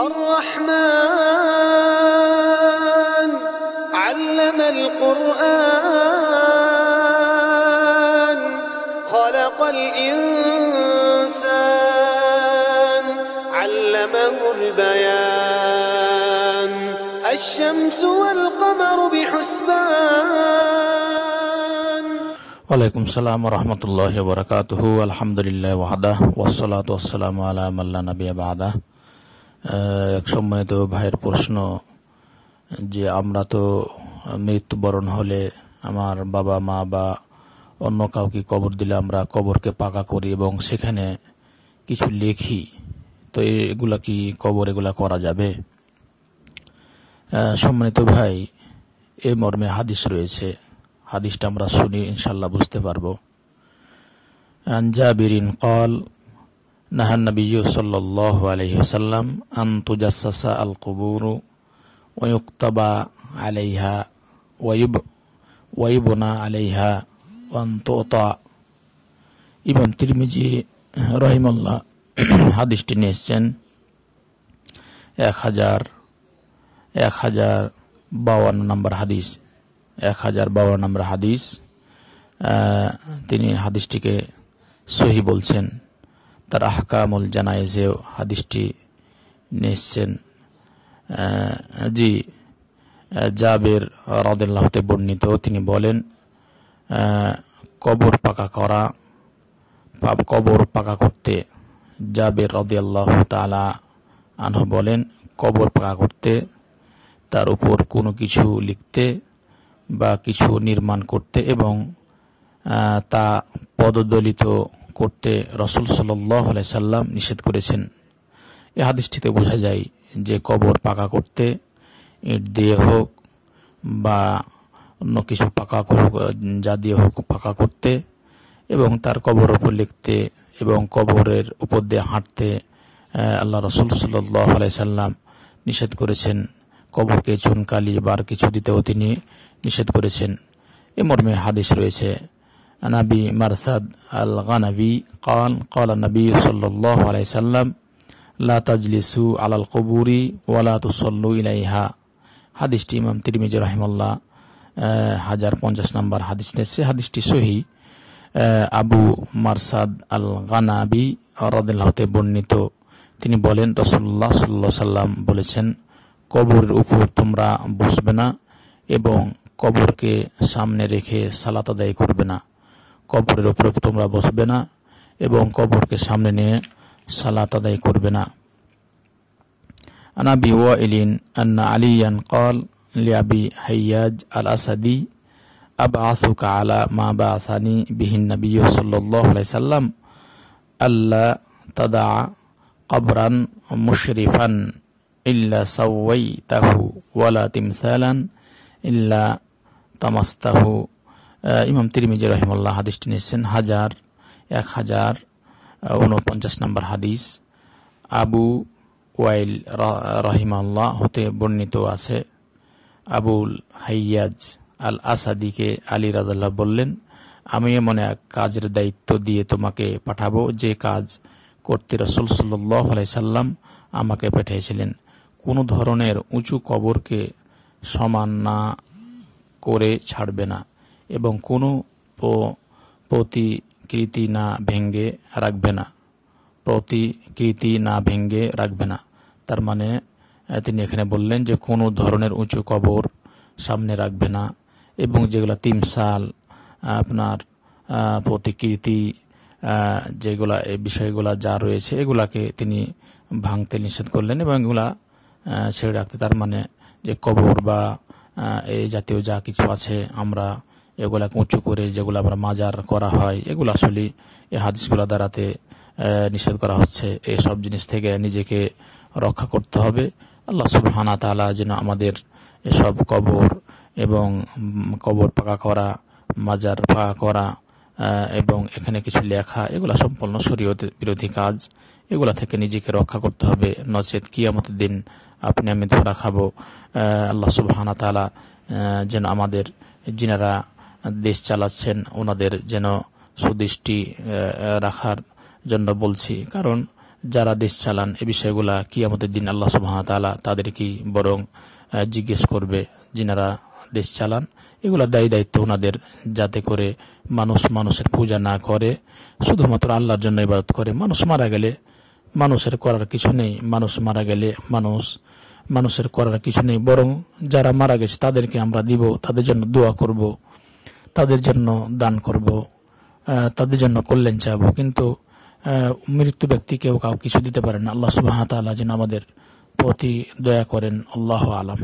الرحمن علم القرآن خلق الإنسان علمه البيان الشمس والقمر بحسبان وعليكم السلام ورحمة الله وبركاته الحمد لله وحده والصلاة والسلام على من لا نبي بعده এক সম্মানিত ভাইয়ের প্রশ্ন যে আমরা তো মৃত্যুবরণ হলে আমার বাবা মা বা অন্য কাউকে কবর দিলে আমরা কবরকে পাকা করি এবং সেখানে কিছু লেখি তো এগুলা কি কবর এগুলা করা যাবে সম্মানিত ভাই এ মর্মে হাদিস রয়েছে হাদিসটা আমরা শুনি ইনশাল্লাহ বুঝতে পারবো আন জাবিরিন نهى النبي صلى الله عليه وسلم أن تجسس القبور ويكتب عليها ويب ويبنى عليها وأن تؤطى তিরমিজি রহিমুল্লাহ হাদিসটি এসছেন এক হাজার এক হাজার বাউন্ন নম্বর হাদিস এক হাজার বাউন্ন নম্বর হাদিস তিনি হাদিসটিকে সহি বলছেন তার আহকামুল জানাইজেও হাদিসটি নিয়েছেন জি জাবের রদেল্লাহতে বর্ণিত তিনি বলেন কবর পাকা করা কবর পাকা করতে জাবের রদিয়াল্লাহ তালা আনহ বলেন কবর পাকা করতে তার উপর কোনো কিছু লিখতে বা কিছু নির্মাণ করতে এবং তা পদদলিত করতে রসুল সাল্লাই সাল্লাম নিষেধ করেছেন এ হাদিসটিতে বোঝা যায় যে কবর পাকা করতে ইট দিয়ে হোক বা অন্য কিছু পাকা যা দিয়ে হোক পাকা করতে এবং তার কবর ওপর লিখতে এবং কবরের উপর দিয়ে হাঁটতে আল্লাহ রসুল সাল্লাই সাল্লাম নিষেধ করেছেন কবরকে চুনকালি বার কিছু দিতেও তিনি নিষেধ করেছেন এ মর্মে হাদিস রয়েছে عن أبي مرثد الغنبي قال قال النبي صلى الله عليه وسلم لا تجلسوا على القبور ولا تصلوا إليها হাদিসটি ইমাম তিরমিজ রহিমাল্লাহ হাজার পঞ্চাশ নম্বর হাদিস নিয়েছে হাদিসটি সহি আবু মারসাদ আল গানাবি রদাহতে বর্ণিত তিনি বলেন রসুল্লাহ সাল্লাহ সাল্লাম বলেছেন কবরের উপর তোমরা বসবে না এবং কবরকে সামনে রেখে সালাত আদায় করবে না কবরের উপরে তোমরা বসবে না এবং কবরকে সামনে নিয়ে সালাত আদায় করবে না আনাবি ওয়াইলিন আন্না আলিয়ান কল লিয়াবি হাইয়াজ আল আসাদি আবআসুকা আলা মা বাআসানি বিহিন নবী সাল্লাল্লাহু আলাইহি সাল্লাম আল্লা তাদা কবরান মুশরিফান ইল্লা তাহু ওয়ালা তিমসালান ইল্লা তামাস্তাহু ইমাম তিরমিজি রহিমুল্লাহ হাদিসটি নিয়েছেন হাজার এক হাজার উনপঞ্চাশ নম্বর হাদিস আবু ওয়াইল রহিমাল্লাহ হতে বর্ণিত আছে আবুল হাইয়াজ আল আসাদিকে আলী রাজাল্লাহ বললেন আমি এমন এক কাজের দায়িত্ব দিয়ে তোমাকে পাঠাবো যে কাজ করতে রসুল সাল্লাহ সাল্লাম আমাকে পাঠিয়েছিলেন কোনো ধরনের উঁচু কবরকে সমান না করে ছাড়বে না এবং কোনো প্রতিকৃতি না ভেঙ্গে রাখবে না প্রতিকৃতি না ভেঙ্গে রাখবে না তার মানে তিনি এখানে বললেন যে কোনো ধরনের উঁচু কবর সামনে রাখবে না এবং যেগুলো তিমসাল আপনার প্রতিকৃতি যেগুলা এই বিষয়গুলা যা রয়েছে এগুলাকে তিনি ভাঙতে নিষেধ করলেন এবং এগুলা ছেড়ে রাখতে তার মানে যে কবর বা এই জাতীয় যা কিছু আছে আমরা এগুলাকে উঁচু করে যেগুলো আমরা মাজার করা হয় এগুলো আসলে এই হাদিসগুলো দ্বারাতে নিষেধ করা হচ্ছে এসব জিনিস থেকে নিজেকে রক্ষা করতে হবে আল্লাহ সুবহানা তালা যেন আমাদের এসব কবর এবং কবর পাকা করা মাজার পাকা করা এবং এখানে কিছু লেখা এগুলো সম্পূর্ণ শরীয়ত বিরোধী কাজ এগুলা থেকে নিজেকে রক্ষা করতে হবে নচেত কিয়ামতের দিন আপনি আমি ধরা খাবো আল্লাহ সুবহানা তালা যেন আমাদের জিনারা দেশ চালাচ্ছেন ওনাদের যেন সুদৃষ্টি রাখার জন্য বলছি কারণ যারা দেশ চালান এ বিষয়গুলা আমাদের দিন আল্লাহ সুবাহতালা তাদেরকেই বরং জিজ্ঞেস করবে যিনারা দেশ চালান এগুলা দায়ী দায়িত্ব ওনাদের যাতে করে মানুষ মানুষের পূজা না করে শুধুমাত্র আল্লাহর জন্য ইবাদত করে মানুষ মারা গেলে মানুষের করার কিছু নেই মানুষ মারা গেলে মানুষ মানুষের করার কিছু নেই বরং যারা মারা গেছে তাদেরকে আমরা দিব তাদের জন্য দোয়া করব তাদের জন্য দান করব তাদের জন্য কল্যাণ চাবো কিন্তু মৃত্যু ব্যক্তি কেউ কাউ কিছু দিতে পারেন আল্লাহ সুবাহ তালা যেন আমাদের প্রতি দয়া করেন আল্লাহ আলম